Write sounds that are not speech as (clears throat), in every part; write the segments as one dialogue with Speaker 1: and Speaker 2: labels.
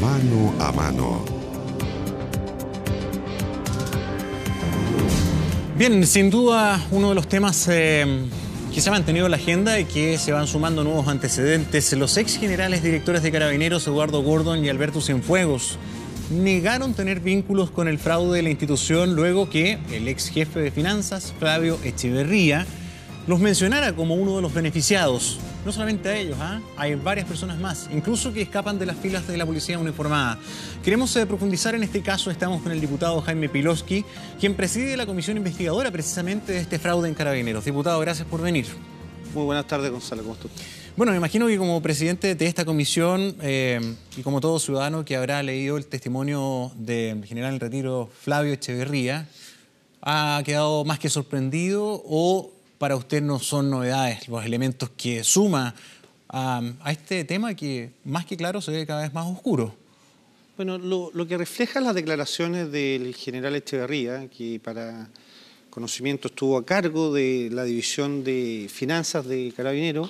Speaker 1: Mano a mano. Bien, sin duda uno de los temas eh, que se ha mantenido en la agenda y que se van sumando nuevos antecedentes. Los ex generales directores de Carabineros, Eduardo Gordon y Alberto Cienfuegos, negaron tener vínculos con el fraude de la institución luego que el ex jefe de finanzas, Flavio Echeverría, los mencionara como uno de los beneficiados no solamente a ellos, ¿ah? hay varias personas más, incluso que escapan de las filas de la policía uniformada. Queremos eh, profundizar en este caso, estamos con el diputado Jaime Piloski, quien preside la comisión investigadora precisamente de este fraude en carabineros. Diputado, gracias por venir. Muy buenas tardes, Gonzalo, ¿cómo estás? Bueno, me imagino que como presidente de esta comisión eh, y como todo ciudadano que habrá leído el testimonio del general en retiro Flavio Echeverría, ha quedado más que sorprendido o para usted no son novedades, los elementos que suma a, este tema que más que claro se ve cada vez más oscuro.
Speaker 2: Bueno, lo, que refleja las declaraciones del general Echeverría, que para conocimiento estuvo a cargo de la división de finanzas de Carabinero,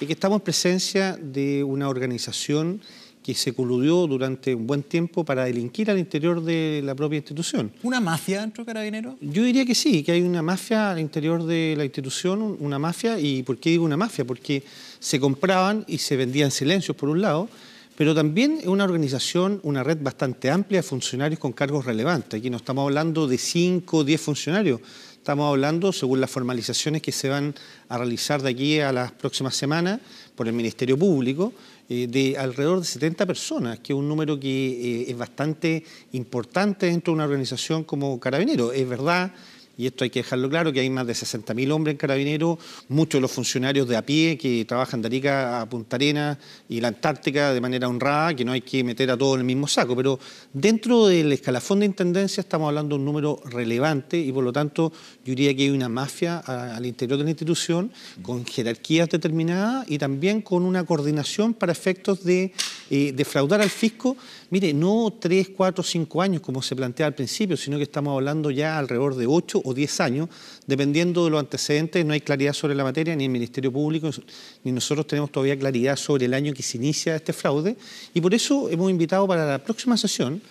Speaker 2: y que estamos en presencia de una organización que se coludió durante un buen tiempo para delinquir al interior de la propia institución.
Speaker 1: ¿Una mafia dentro de Carabineros?
Speaker 2: Yo diría que sí, que hay una mafia al interior de la institución, una mafia, y ¿por qué digo una mafia? Porque se compraban y se vendían silencios por un lado, pero también es una organización, una red bastante amplia de funcionarios con cargos relevantes. Aquí no estamos hablando de 5 o 10 funcionarios, Estamos hablando, según las formalizaciones que se van a realizar de aquí a las próximas semanas por el Ministerio Público, eh, de alrededor de 70 personas, que es un número que eh, es bastante importante dentro de una organización como Carabinero. Es verdad y esto hay que dejarlo claro, que hay más de 60.000 hombres en carabineros, muchos de los funcionarios de a pie que trabajan de Arica a Punta Arenas y la Antártica de manera honrada, que no hay que meter a todos en el mismo saco, pero dentro del escalafón de intendencia estamos hablando de un número relevante y por lo tanto yo diría que hay una mafia al interior de la institución con jerarquías determinadas y también con una coordinación para efectos de eh, defraudar al fisco Mire, no tres, cuatro, cinco años como se plantea al principio, sino que estamos hablando ya alrededor de ocho o diez años, dependiendo de los antecedentes. No hay claridad sobre la materia, ni el Ministerio Público, ni nosotros tenemos todavía claridad sobre el año que se inicia este fraude. Y por eso hemos invitado para la próxima sesión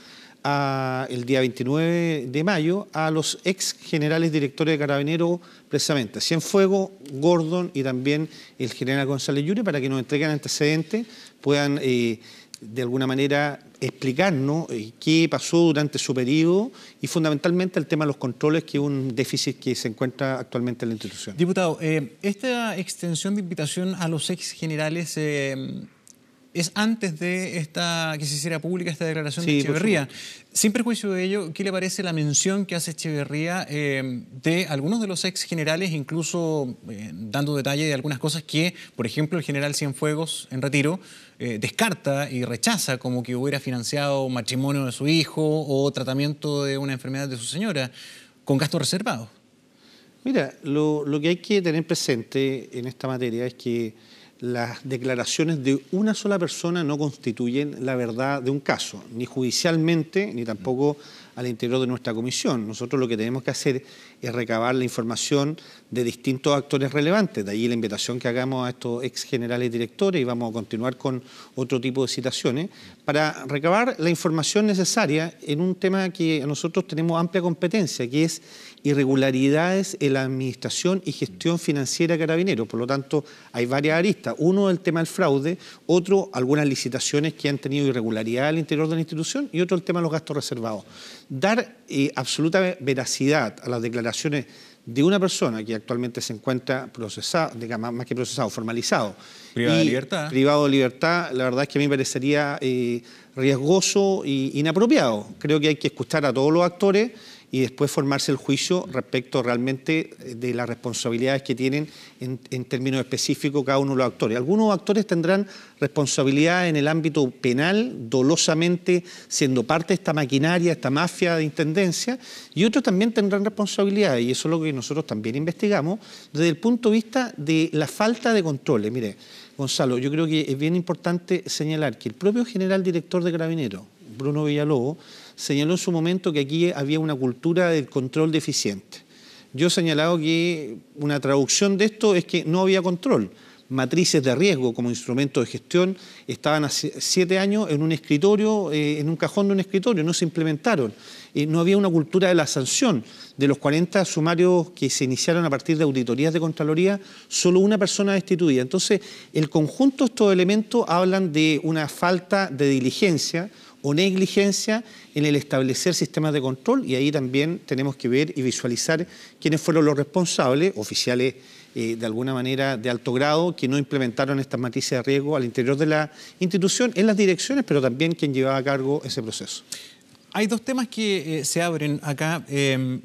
Speaker 2: el día 29 de mayo a los ex generales directores de Carabineros, precisamente Cienfuego, Gordon y también el general González Yuri, para que nos entreguen antecedentes, puedan eh, de alguna manera explicarnos eh, qué pasó durante su periodo y fundamentalmente el tema de los controles, que es un déficit que se encuentra actualmente en la institución.
Speaker 1: Diputado, eh, esta extensión de invitación a los ex generales... Eh, es antes de esta que se hiciera pública esta declaración de Echeverría. Sin perjuicio de ello, ¿qué le parece la mención que hace Echeverría eh, de algunos de los ex generales, incluso eh, dando detalle de algunas cosas que, por ejemplo, el general Cienfuegos en retiro eh, descarta y rechaza como que hubiera financiado matrimonio de su hijo o tratamiento de una enfermedad de su señora con gastos reservados?
Speaker 2: Mira, lo, lo que hay que tener presente en esta materia es que las declaraciones de una sola persona no constituyen la verdad de un caso, ni judicialmente, ni tampoco al interior de nuestra comisión. Nosotros lo que tenemos que hacer es recabar la información de distintos actores relevantes. De ahí la invitación que hagamos a estos ex generales directores y vamos a continuar con otro tipo de citaciones para recabar la información necesaria en un tema que nosotros tenemos amplia competencia, que es irregularidades en la administración y gestión financiera carabinero. carabineros. Por lo tanto, hay varias aristas. Uno, el tema del fraude, otro, algunas licitaciones que han tenido irregularidad al interior de la institución y otro, el tema de los gastos reservados. Dar eh, absoluta veracidad a las declaraciones de una persona que actualmente se encuentra procesado, digamos, más que procesado, formalizado.
Speaker 1: Privado de libertad.
Speaker 2: Privado de libertad, la verdad es que a mí me parecería eh, riesgoso e inapropiado. Creo que hay que escuchar a todos los actores y después formarse el juicio respecto realmente eh, de las responsabilidades que tienen en, términos específicos cada uno de los actores. Algunos actores tendrán responsabilidad en el ámbito penal, dolosamente siendo parte de esta maquinaria, esta mafia de intendencia, y otros también tendrán responsabilidad, y eso es lo que nosotros también investigamos, desde el punto de vista de la falta de controles. Mire, Gonzalo, yo creo que es bien importante señalar que el propio general director de Carabineros, Bruno Villalobos, señaló en su momento que aquí había una cultura del control deficiente. Yo he señalado que una traducción de esto es que no había control. Matrices de riesgo como instrumento de gestión estaban hace siete años en un escritorio, eh, en un cajón de un escritorio, no se implementaron. Eh, no había una cultura de la sanción. De los 40 sumarios que se iniciaron a partir de auditorías de Contraloría, solo una persona destituida. Entonces, el conjunto de estos elementos hablan de una falta de diligencia, o negligencia en el establecer sistemas de control y ahí también tenemos que ver y visualizar quiénes fueron los responsables, oficiales eh, de alguna manera de alto grado, que no implementaron estas matrices de riesgo al interior de la institución, en las direcciones, pero también quien llevaba a cargo ese proceso. Hay dos temas que
Speaker 1: eh, se abren acá. Em,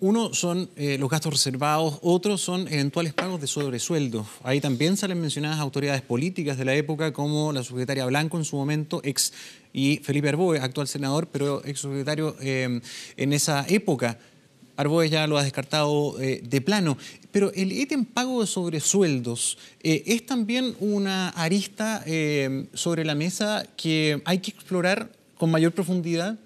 Speaker 1: uno son eh, los gastos reservados, otros son eventuales pagos de sobresueldos. Ahí también salen mencionadas autoridades políticas de la época, como la secretaria Blanco en su momento, ex y Felipe Arboe, actual senador, pero ex secretario eh, en esa época. Arboe ya lo ha descartado eh, de plano. Pero el ítem pago de sobresueldos es también una arista sobre la mesa que hay que explorar con mayor profundidad.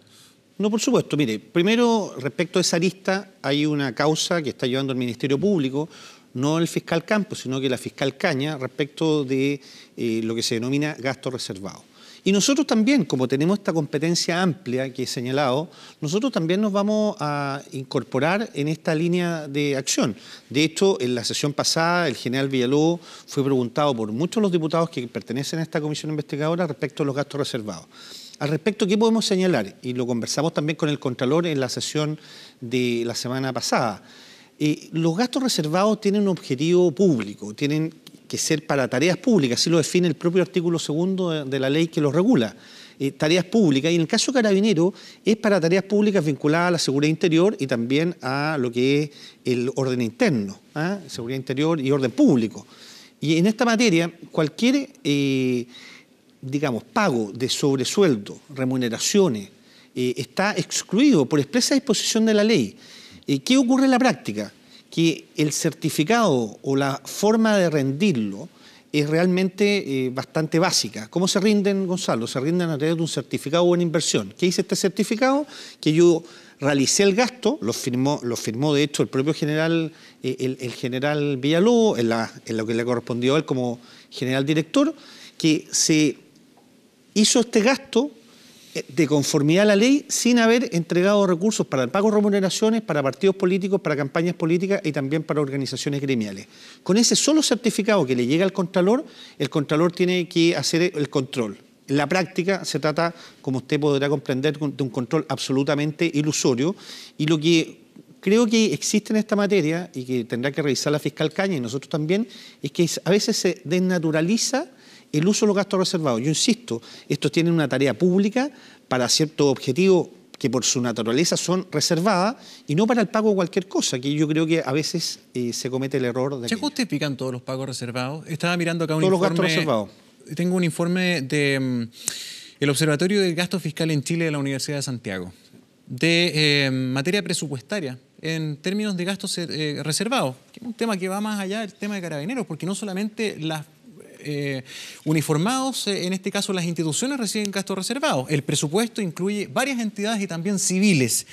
Speaker 2: No, por supuesto. Mire, primero, respecto a esa lista hay una causa que está llevando el Ministerio Público, no el fiscal Campos, sino que la fiscal Caña, respecto de eh, lo que se denomina gasto reservado. Y nosotros también, como tenemos esta competencia amplia que he señalado, nosotros también nos vamos a incorporar en esta línea de acción. De hecho, en la sesión pasada, el general Villalobos fue preguntado por muchos de los diputados que pertenecen a esta comisión investigadora respecto a los gastos reservados. Al respecto, ¿qué podemos señalar? Y lo conversamos también con el Contralor en la sesión de la semana pasada. Eh, los gastos reservados tienen un objetivo público, tienen que ser para tareas públicas, así lo define el propio artículo segundo de, la ley que los regula. Eh, tareas públicas, y en el caso Carabinero es para tareas públicas vinculadas a la seguridad interior y también a lo que es el orden interno, ¿ah? seguridad interior y orden público. Y en esta materia, cualquier eh, digamos, pago de sobresueldo, remuneraciones, eh, está excluido por expresa disposición de la ley. y eh, ¿Qué ocurre en la práctica? Que el certificado o la forma de rendirlo es realmente eh, bastante básica. ¿Cómo se rinden, Gonzalo? Se rinden a través de un certificado o una inversión. ¿Qué dice este certificado? Que yo realicé el gasto, lo firmó, lo firmó de hecho el propio general, el, general Villalobos, en, en, lo que le correspondió a él como general director, que se hizo este gasto eh, de conformidad a la ley sin haber entregado recursos para el pago de remuneraciones, para partidos políticos, para campañas políticas y también para organizaciones gremiales. Con ese solo certificado que le llega al Contralor, el Contralor tiene que hacer el control. En la práctica se trata, como usted podrá comprender, de un control absolutamente ilusorio y lo que creo que existe en esta materia y que tendrá que revisar la fiscal Caña y nosotros también, es que a veces se desnaturaliza el uso de los gastos reservados. Yo insisto, estos tienen una tarea pública para cierto objetivo que por su naturaleza son reservadas y no para el pago de cualquier cosa, que yo creo que a veces eh, se comete el error de... ¿Se
Speaker 1: justifican todos los pagos reservados? Estaba mirando acá un informe... Todos los gastos reservados.
Speaker 2: Tengo un informe
Speaker 1: de... Mm, el Observatorio del Gasto Fiscal en Chile de la Universidad de Santiago, de eh, materia presupuestaria, en términos de gastos eh, reservados, que es un tema que va más allá del tema de carabineros, porque no solamente las eh, uniformados, eh, en este caso las instituciones reciben gastos reservados. El presupuesto incluye varias entidades y también civiles.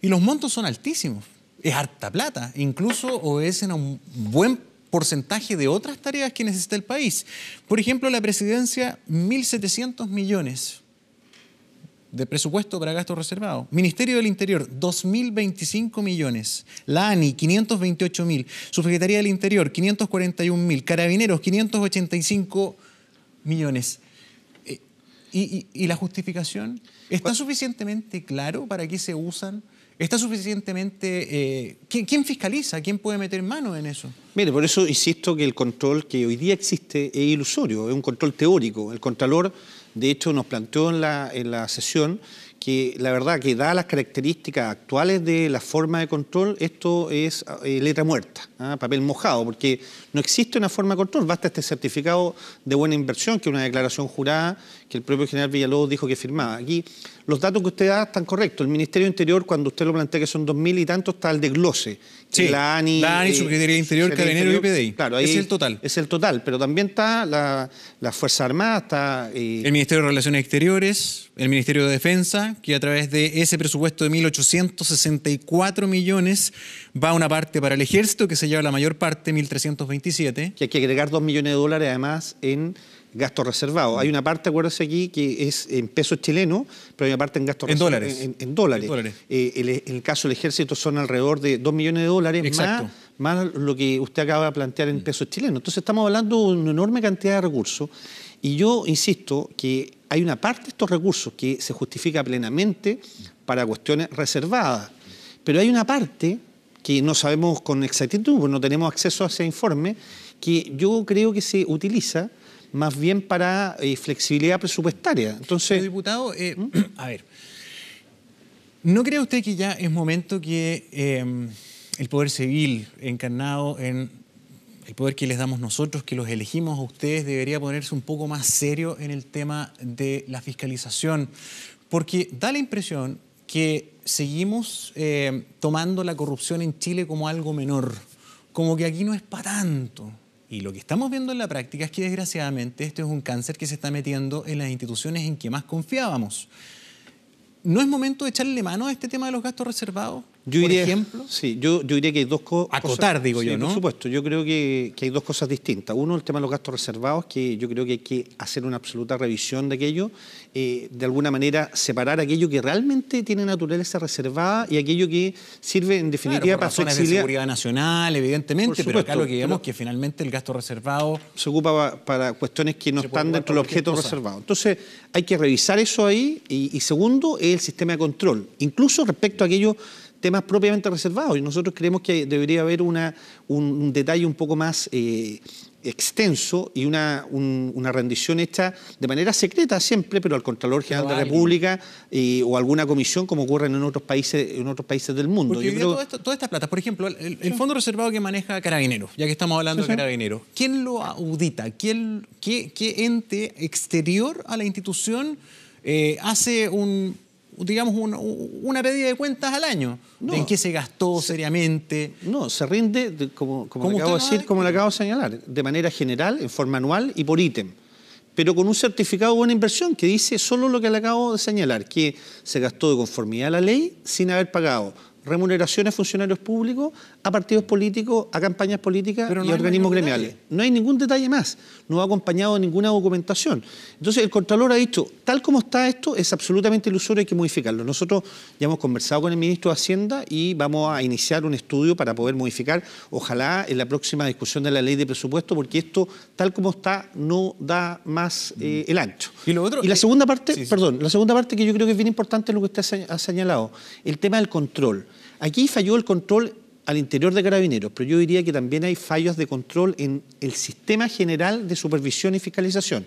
Speaker 1: Y los montos son altísimos. Es harta plata. Incluso es en un buen porcentaje de otras tareas que necesita el país. Por ejemplo, la presidencia, 1.700 millones de presupuesto para gastos reservados. Ministerio del Interior, 2.025 millones. La ANI, 528 mil. Subsecretaría del Interior, 541.000... Carabineros, 585 millones. Eh, y, la justificación? ¿Está suficientemente claro para qué se usan? ¿Está suficientemente... Eh, ¿quién, ¿Quién fiscaliza? ¿Quién puede meter mano en eso?
Speaker 2: Mire, por eso insisto que el control que hoy día existe es ilusorio, es un control teórico. El contralor de hecho, nos planteó en la, sesión que la verdad que da las características actuales de la forma de control, esto es eh, letra muerta, ¿ah? papel mojado, porque no existe una forma de control, basta este certificado de buena inversión, que es una declaración jurada que el propio general Villalobos dijo que firmaba. Aquí los datos que usted da están correctos. El Ministerio Interior, cuando usted lo plantea que son 2.000 y tantos, está el Glose. Sí, la ANI, la ANI, eh, de Interior, Interior, Carabinero y PDI. Claro, es el total. Es el total, pero también está la, Fuerza Armada, está... Eh,
Speaker 1: el Ministerio de Relaciones Exteriores, el Ministerio de Defensa, que a través de ese presupuesto de 1.864 millones va una parte para el Ejército, que se lleva la mayor parte,
Speaker 2: 1.327. Que hay que agregar 2 millones de dólares además en gastos reservados. Hay una parte, acuérdese aquí, que es en pesos chilenos, pero hay una parte en gastos en Dólares. En, dólares. Eh, en dólares. el, el caso del ejército son alrededor de 2 millones de dólares más más lo que usted acaba de plantear en mm. pesos chilenos. Entonces estamos hablando de una enorme cantidad de recursos y yo insisto que hay una parte de estos recursos que se justifica plenamente para cuestiones reservadas, pero hay una parte que no sabemos con exactitud, porque no tenemos acceso a ese informe, que yo creo que se utiliza más bien para eh, flexibilidad presupuestaria. Entonces, diputado, eh, ¿Mm? (clears throat) a ver, ¿no cree
Speaker 1: usted que ya es momento que em, el poder civil encarnado en el poder que les damos nosotros, que los elegimos a ustedes, debería ponerse un poco más serio en el tema de la fiscalización? Porque da la impresión que seguimos eh, tomando la corrupción en Chile como algo menor, como que aquí no es para tanto. Y lo que estamos viendo en la práctica es que desgraciadamente esto es un cáncer que se está metiendo en las instituciones en que más confiábamos. ¿No es momento de echarle mano a este tema de los gastos reservados?
Speaker 2: yo diría, ejemplo? Sí, yo, yo, diría que hay dos cosas... Acotar, digo yo, ¿no? Por supuesto, yo creo que, hay dos cosas distintas. Uno, el tema de los gastos reservados, que yo creo que hay que hacer una absoluta revisión de aquello, eh, de alguna manera separar aquello que realmente tiene naturaleza reservada y aquello que sirve en definitiva para seguridad
Speaker 1: nacional, evidentemente, pero acá lo que vemos
Speaker 2: que finalmente el gasto reservado... Se ocupa para cuestiones que no están dentro del objeto reservado. Entonces, hay que revisar eso ahí y, segundo, el sistema de control, incluso respecto a aquello temas propiamente reservados. Y nosotros creemos que debería haber una, un, detalle un poco más eh, extenso y una, una, rendición hecha de manera secreta siempre, pero al Contralor General de la República eh, o alguna comisión, como ocurre en otros países, en otros países del mundo. Porque todo esta
Speaker 1: todas estas plata, por ejemplo, el, fondo reservado
Speaker 2: que maneja Carabineros,
Speaker 1: ya que estamos hablando de Carabineros, ¿quién lo audita? ¿Quién, qué, qué ente exterior a la institución eh, hace un digamos, una pérdida de
Speaker 2: cuentas al año. ¿En qué se gastó seriamente? No, se rinde, como, le acabo de decir, como le acabo de señalar, de manera general, en forma anual y por ítem pero con un certificado de buena inversión que dice solo lo que le acabo de señalar, que se gastó de conformidad a la ley sin haber pagado remuneraciones a funcionarios públicos, a partidos políticos, a campañas políticas y organismos gremiales. No hay ningún detalle más, no ha acompañado ninguna documentación. Entonces el Contralor ha dicho, tal como está esto, es absolutamente ilusorio, hay que modificarlo. Nosotros ya hemos conversado con el ministro de Hacienda y vamos a iniciar un estudio para poder modificar, ojalá en la próxima discusión de la ley de presupuesto, porque esto, tal como está, no da más eh, el ancho. Y, la segunda parte, perdón, la segunda parte que yo creo que es bien importante lo que usted ha señalado, el tema del control. Aquí falló el control al interior de carabineros, pero yo diría que también hay fallos de control en el sistema general de supervisión y fiscalización.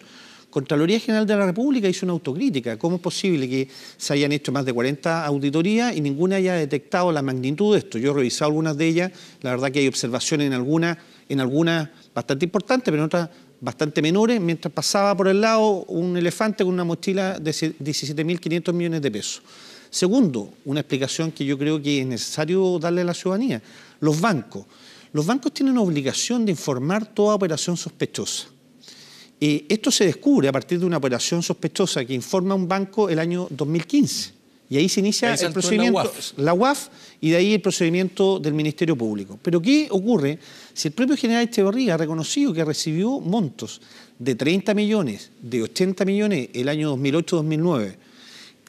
Speaker 2: Contraloría General de la República hizo una autocrítica. ¿Cómo es posible que se hayan hecho más de 40 auditorías y ninguna haya detectado la magnitud de esto? Yo he revisado algunas de ellas, la verdad que hay observaciones en algunas en algunas bastante importantes, pero en otras bastante menores, mientras pasaba por el lado un elefante con una mochila de 17.500 millones de pesos. Segundo, una explicación que yo creo que es necesario darle a la ciudadanía, los bancos. Los bancos tienen una obligación de informar toda operación sospechosa. esto se descubre a partir de una operación sospechosa que informa un banco el año 2015. Y ahí se inicia el procedimiento, la UAF. y de ahí el procedimiento del Ministerio Público. Pero ¿qué ocurre si el propio general Echeverría ha reconocido que recibió montos de 30 millones, de 80 millones el año 2008-2009,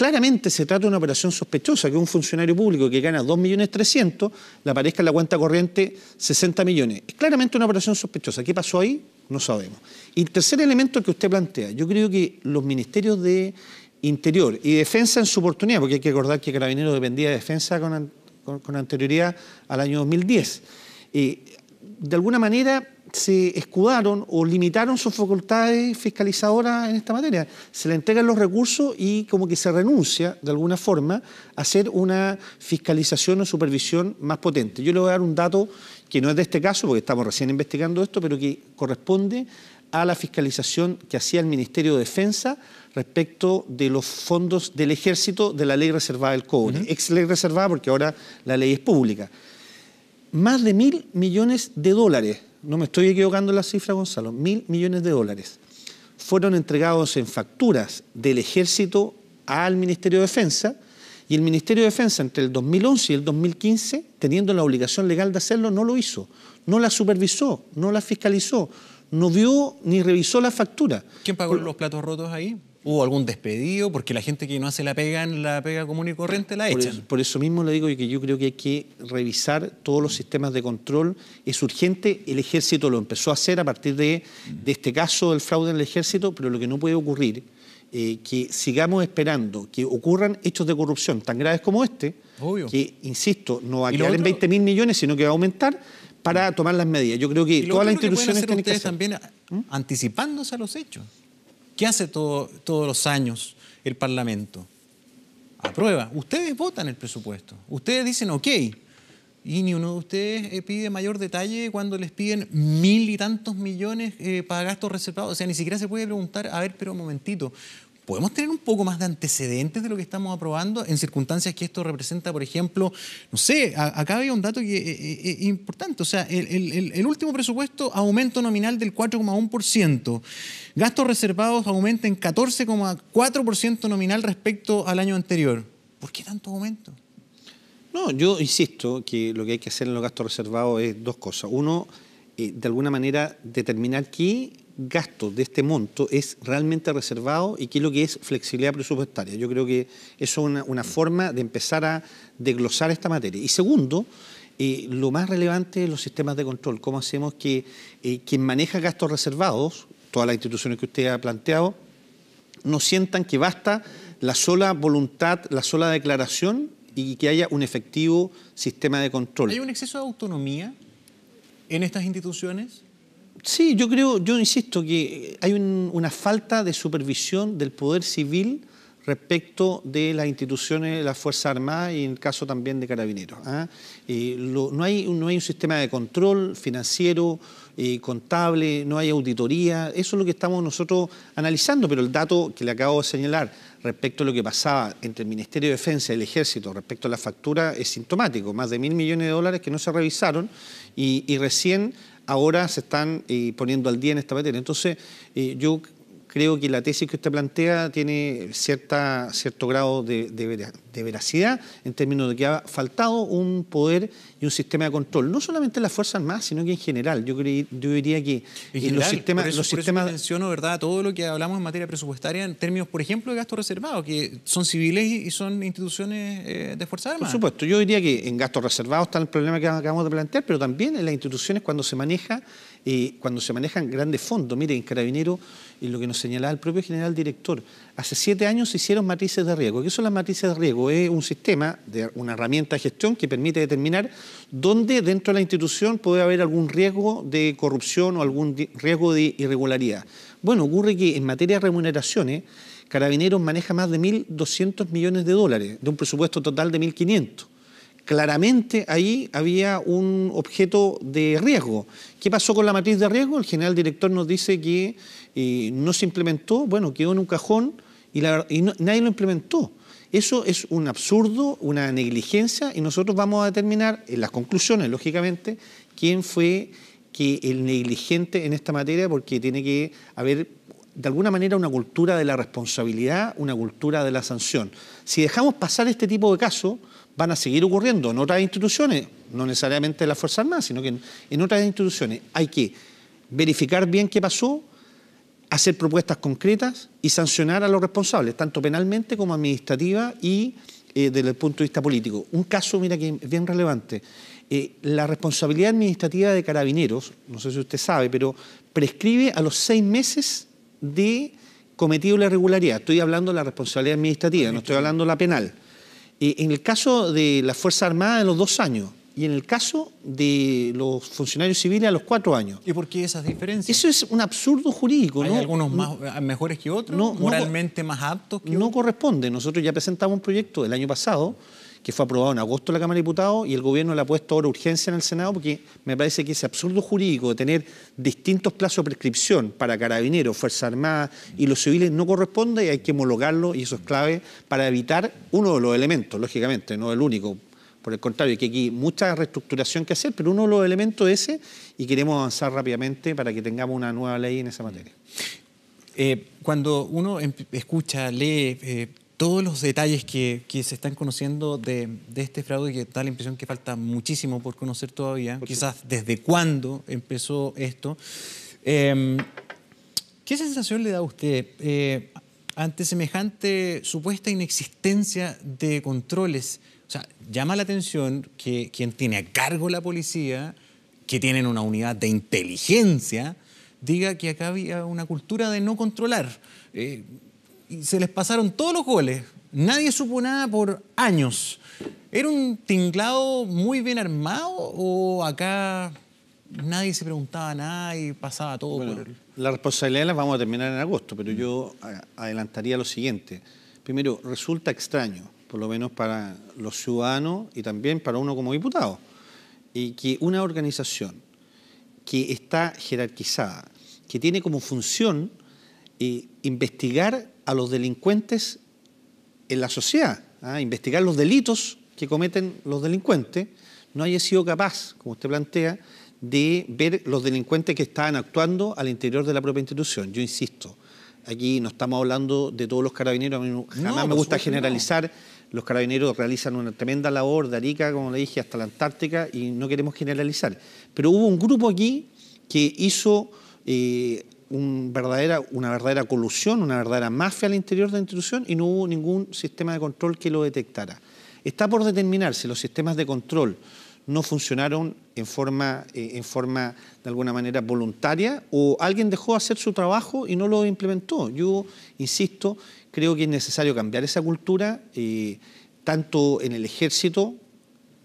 Speaker 2: claramente se trata de una operación sospechosa, que un funcionario público que gana 2.300.000 le aparezca en la cuenta corriente 60 millones. Es claramente una operación sospechosa. ¿Qué pasó ahí? No sabemos. Y el tercer elemento que usted plantea, yo creo que los ministerios de Interior y Defensa en su oportunidad, porque hay que acordar que Carabinero dependía de Defensa con, anterioridad al año 2010, y eh, de alguna manera se escudaron o limitaron sus facultades fiscalizadoras en esta materia. Se le entregan los recursos y como que se renuncia, de alguna forma, a hacer una fiscalización o supervisión más potente. Yo le voy a dar un dato que no es de este caso, porque estamos recién investigando esto, pero que corresponde a la fiscalización que hacía el Ministerio de Defensa respecto de los fondos del ejército de la ley reservada del cobre, ex ley reservada porque ahora la ley es pública. Más de mil millones de dólares no me estoy equivocando en la cifra, Gonzalo, mil millones de dólares fueron entregados en facturas del ejército al Ministerio de Defensa y el Ministerio de Defensa entre el 2011 y el 2015, teniendo la obligación legal de hacerlo, no lo hizo, no la supervisó, no la fiscalizó, no vio ni revisó la factura.
Speaker 1: ¿Quién pagó los platos rotos ahí? ¿Hubo algún despedido? Porque la gente que no hace la pega en la pega común y corriente la echa. Por, eso
Speaker 2: mismo le digo que yo creo que hay que revisar todos los sistemas de control. Es urgente, el ejército lo empezó a hacer a partir de, este caso del fraude en el ejército, pero lo que no puede ocurrir es eh, que sigamos esperando que ocurran hechos de corrupción tan graves como este, que, insisto, no va a quedar en 20 mil millones, sino que va a aumentar para tomar las medidas. Yo creo que todas las instituciones tienen que hacer. también ¿Mm? anticipándose a los hechos. ¿Qué hace todo,
Speaker 1: todos los años el Parlamento? Aprueba. Ustedes votan el presupuesto. Ustedes dicen, ok. Y ni uno de ustedes eh, pide mayor detalle cuando les piden mil y tantos millones eh, para gastos reservados. O sea, ni siquiera se puede preguntar, a ver, pero un momentito, ¿podemos tener un poco más de antecedentes de lo que estamos aprobando en circunstancias que esto representa, por ejemplo, no sé, acá había un dato que es eh, eh, eh, importante, o sea, el, último presupuesto aumento nominal del 4,1%, gastos reservados aumentan en 14,4% nominal respecto al año anterior. ¿Por qué tanto aumento?
Speaker 2: No, yo insisto que lo que hay que hacer en los gastos reservados es dos cosas. Uno, de alguna manera determinar qué gastos de este monto es realmente reservado y qué es lo que es flexibilidad presupuestaria. Yo creo que eso es una, forma de empezar a desglosar esta materia. Y segundo, eh, lo más relevante es los sistemas de control. ¿Cómo hacemos que eh, quien maneja gastos reservados, todas las instituciones que usted ha planteado, no sientan que basta la sola voluntad, la sola declaración y que haya un efectivo sistema de control? ¿Hay un exceso de autonomía en estas instituciones? Sí, yo creo, yo insisto que hay una falta de supervisión del poder civil respecto de las instituciones de las Fuerzas Armadas y en el caso también de Carabineros. ¿ah? Eh, no, hay, no hay un sistema de control financiero, eh, contable, no hay auditoría, eso es lo que estamos nosotros analizando, pero el dato que le acabo de señalar respecto a lo que pasaba entre el Ministerio de Defensa y el Ejército respecto a la factura es sintomático, más de mil millones de dólares que no se revisaron y recién ahora se están eh, poniendo al día en esta materia. Entonces, eh, yo creo que la tesis que usted plantea tiene cierta, cierto grado de, veracidad en términos de que ha faltado un poder y un sistema de control, no solamente en las Fuerzas Armadas, sino que en general. Yo, diría que en los sistemas... los sistemas...
Speaker 1: menciono ¿verdad? todo lo que hablamos en materia presupuestaria en términos, por ejemplo, de gastos reservados, que son civiles y son instituciones eh, de Fuerzas Armadas. Por
Speaker 2: supuesto, yo diría que en gastos reservados está el problema que acabamos de plantear, pero también en las instituciones cuando se maneja eh, cuando se manejan grandes fondos. Mire, en Carabinero y lo que nos señalaba el propio general director, hace siete años se hicieron matrices de riesgo. ¿Qué son las matrices de riesgo? Es un sistema, de una herramienta de gestión que permite determinar dónde dentro de la institución puede haber algún riesgo de corrupción o algún riesgo de irregularidad. Bueno, ocurre que en materia de remuneraciones, Carabineros maneja más de 1.200 millones de dólares, de un presupuesto total de 1.500 claramente ahí había un objeto de riesgo. ¿Qué pasó con la matriz de riesgo? El general director nos dice que y no se implementó, bueno, quedó en un cajón y, la, y nadie lo implementó. Eso es un absurdo, una negligencia, y nosotros vamos a determinar en las conclusiones, lógicamente, quién fue que el negligente en esta materia, porque tiene que haber de alguna manera una cultura de la responsabilidad, una cultura de la sanción. Si dejamos pasar este tipo de casos, van a seguir ocurriendo en otras instituciones, no necesariamente en las Fuerzas Armadas, sino que en otras instituciones. Hay que verificar bien qué pasó, hacer propuestas concretas y sancionar a los responsables, tanto penalmente como administrativa y eh, desde el punto de vista político. Un caso, mira, que es bien relevante. Eh, la responsabilidad administrativa de carabineros, no sé si usted sabe, pero prescribe a los seis meses de cometido la irregularidad. Estoy hablando de la responsabilidad administrativa, no estoy hablando de la penal. Eh, en el caso de la Fuerza Armada, en los dos años. Y en el caso de los funcionarios civiles a los cuatro años. ¿Y por qué esas diferencias? Eso es un absurdo jurídico. ¿Hay ¿no? algunos más,
Speaker 1: ah, mejores que otros?
Speaker 2: ¿Moralmente más aptos que otros? No corresponde. Nosotros ya presentamos un proyecto el año pasado que fue aprobado en agosto en la Cámara de Diputados y el gobierno le ha puesto ahora urgencia en el Senado porque me parece que ese absurdo jurídico de tener distintos plazos de prescripción para carabineros, Fuerzas Armadas y los civiles no corresponde y hay que homologarlo y eso es clave para evitar uno de los elementos, lógicamente, no el único, por el contrario, que aquí mucha reestructuración que hacer, pero uno de los ese y queremos avanzar rápidamente para que tengamos una nueva ley en esa materia. Eh, cuando uno em-,
Speaker 1: escucha, lee eh, todos los detalles que, se están conociendo de, este fraude, que da la impresión que falta muchísimo por conocer todavía, quizás desde cuándo empezó esto, em, ¿qué sensación le da a usted? Eh, ante semejante supuesta inexistencia de controles. O sea, llama la atención que quien tiene a cargo la policía, que tienen una unidad de inteligencia, diga que acá había una cultura de no controlar. Eh, y se les pasaron todos los goles. Nadie supo nada por años. ¿Era un tinglado muy bien armado o acá nadie se preguntaba nada y pasaba todo por
Speaker 2: él? La responsabilidad las vamos a terminar en agosto, pero yo adelantaría lo siguiente. Primero, resulta extraño, por lo menos para los ciudadanos y también para uno como diputado, y que una organización que está jerarquizada, que tiene como función eh, investigar a los delincuentes en la sociedad, ¿ah? investigar los delitos que cometen los delincuentes, no haya sido capaz, como usted plantea, de ver los delincuentes que estaban actuando al interior de la propia institución. Yo insisto, aquí no estamos hablando de todos los carabineros, a mí jamás me gusta generalizar. Los carabineros realizan una tremenda labor de Arica, como le dije, hasta la Antártica y no queremos generalizar. Pero hubo un grupo aquí que hizo eh, una verdadera colusión, una verdadera mafia al interior de la institución y no hubo ningún sistema de control que lo detectara. Está por determinar si los sistemas de control no funcionaron en forma, eh, en forma de alguna manera voluntaria o alguien dejó de hacer su trabajo y no lo implementó. Yo, insisto, creo que es necesario cambiar esa cultura, eh, tanto en el ejército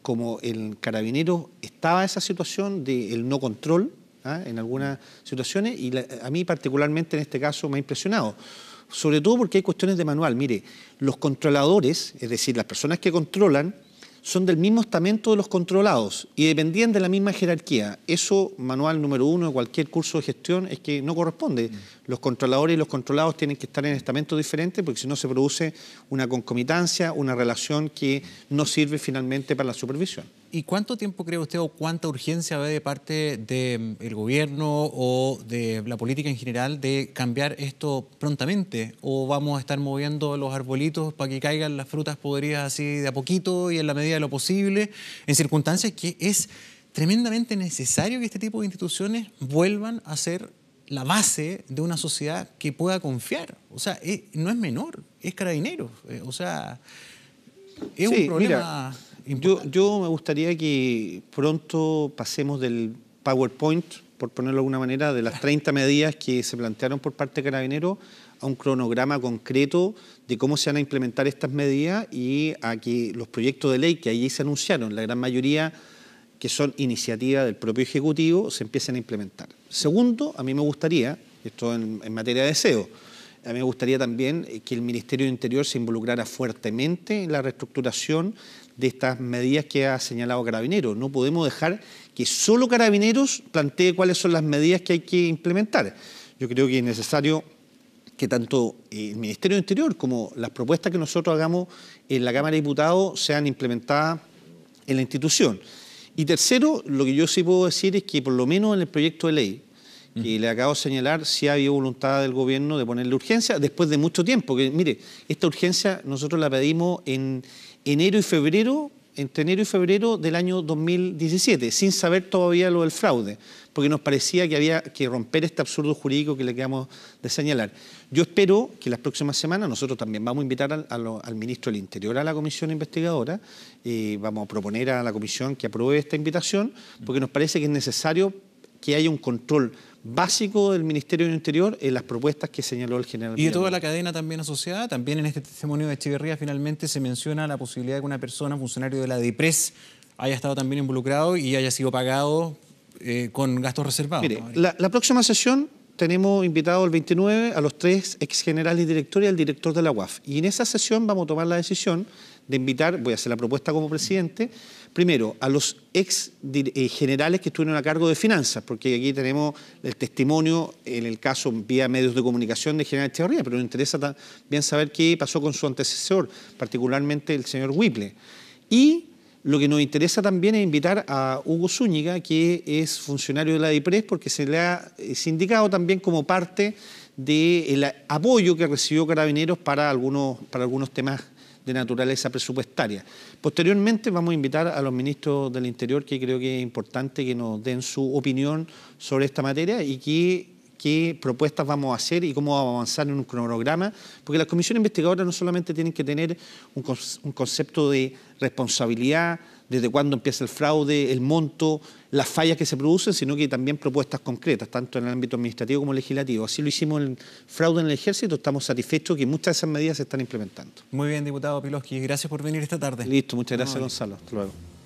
Speaker 2: como en carabineros estaba esa situación del no control ¿ah? en algunas situaciones y a mí particularmente en este caso me ha impresionado sobre todo porque hay cuestiones de manual. Mire, los controladores, es decir, las personas que controlan, son del mismo estamento de los controlados y dependían de la misma jerarquía. Eso, manual número uno de cualquier curso de gestión, es que no corresponde. Mm. Los controladores y los controlados tienen que estar en estamentos diferentes porque si no se produce una concomitancia, una relación que no sirve finalmente para la supervisión.
Speaker 1: ¿Y cuánto tiempo cree usted o cuánta urgencia ve de parte del mm, gobierno o de la política en general de cambiar esto prontamente? ¿O vamos a estar moviendo los arbolitos para que caigan las frutas podridas así de a poquito y en la medida de lo posible, en circunstancias que es tremendamente necesario que este tipo de instituciones vuelvan a ser la base de una sociedad que pueda confiar? O sea, eh, no es menor, es carabineros. Eh, o sea,
Speaker 2: es un problema... Yo, me gustaría que pronto pasemos del PowerPoint, por ponerlo de alguna manera, de las 30 medidas que se plantearon por parte de Carabineros a un cronograma concreto de cómo se van a implementar estas medidas y a que los proyectos de ley que allí se anunciaron, la gran mayoría que son iniciativa del propio Ejecutivo, se empiecen a implementar. Segundo, a mí me gustaría, esto en, en materia de deseo, a mí me gustaría también que el Ministerio de Interior se involucrara fuertemente en la reestructuración de estas medidas que ha señalado Carabineros. No podemos dejar que solo Carabineros plantee cuáles son las medidas que hay que implementar. Yo creo que es necesario que tanto eh, el Ministerio del Interior como las propuestas que nosotros hagamos en la Cámara de Diputados sean implementadas en la institución. Y tercero, lo que yo sí puedo decir es que por lo menos en el proyecto de ley, mm. que le acabo de señalar, si ha habido voluntad del gobierno de ponerle urgencia después de mucho tiempo. Que mire, esta urgencia nosotros la pedimos en, enero y febrero, entre enero y febrero del año 2017, sin saber todavía lo del fraude, porque nos parecía que había que romper este absurdo jurídico que le quedamos de señalar. Yo espero que las próximas semanas nosotros también vamos a invitar al, al ministro del Interior a la comisión investigadora, y eh, vamos a proponer a la comisión que apruebe esta invitación, porque nos parece que es necesario que haya un control básico del Ministerio del Interior en las propuestas que señaló el general. Y de toda
Speaker 1: la cadena también asociada, también en este testimonio de Echeverría finalmente se menciona la posibilidad de que una persona, funcionario de la DIPRES, haya estado también involucrado y haya sido pagado eh, con gastos reservados. Mire,
Speaker 2: la, próxima sesión tenemos invitado el 29 a los tres exgenerales directores y al director de la UAF. Y en esa sesión vamos a tomar la decisión de invitar, voy a hacer la propuesta como presidente, primero a los ex eh, generales que estuvieron a cargo de finanzas, porque aquí tenemos el testimonio, en el caso vía medios de comunicación de general Echeverría, pero nos interesa también saber qué pasó con su antecesor, particularmente el señor Whipple. Y lo que nos interesa también es invitar a Hugo Zúñiga, que es funcionario de la DIPRES, porque se le ha eh, sindicado también como parte del apoyo que recibió Carabineros para algunos, para algunos temas de naturaleza presupuestaria. Posteriormente vamos a invitar a los ministros del Interior, que creo que es importante que nos den su opinión sobre esta materia y qué propuestas vamos a hacer y cómo vamos a avanzar en un cronograma, porque las comisiones investigadoras no solamente tienen que tener un, un concepto de responsabilidad, desde cuándo empieza el fraude, el monto, las fallas que se producen, sino que también propuestas concretas, tanto en el ámbito administrativo como legislativo. Así lo hicimos en fraude en el ejército, estamos satisfechos que muchas de esas medidas se están implementando.
Speaker 1: Muy bien, diputado Piloski, gracias por venir esta tarde. Listo, muchas gracias, Gonzalo. Hasta
Speaker 2: luego.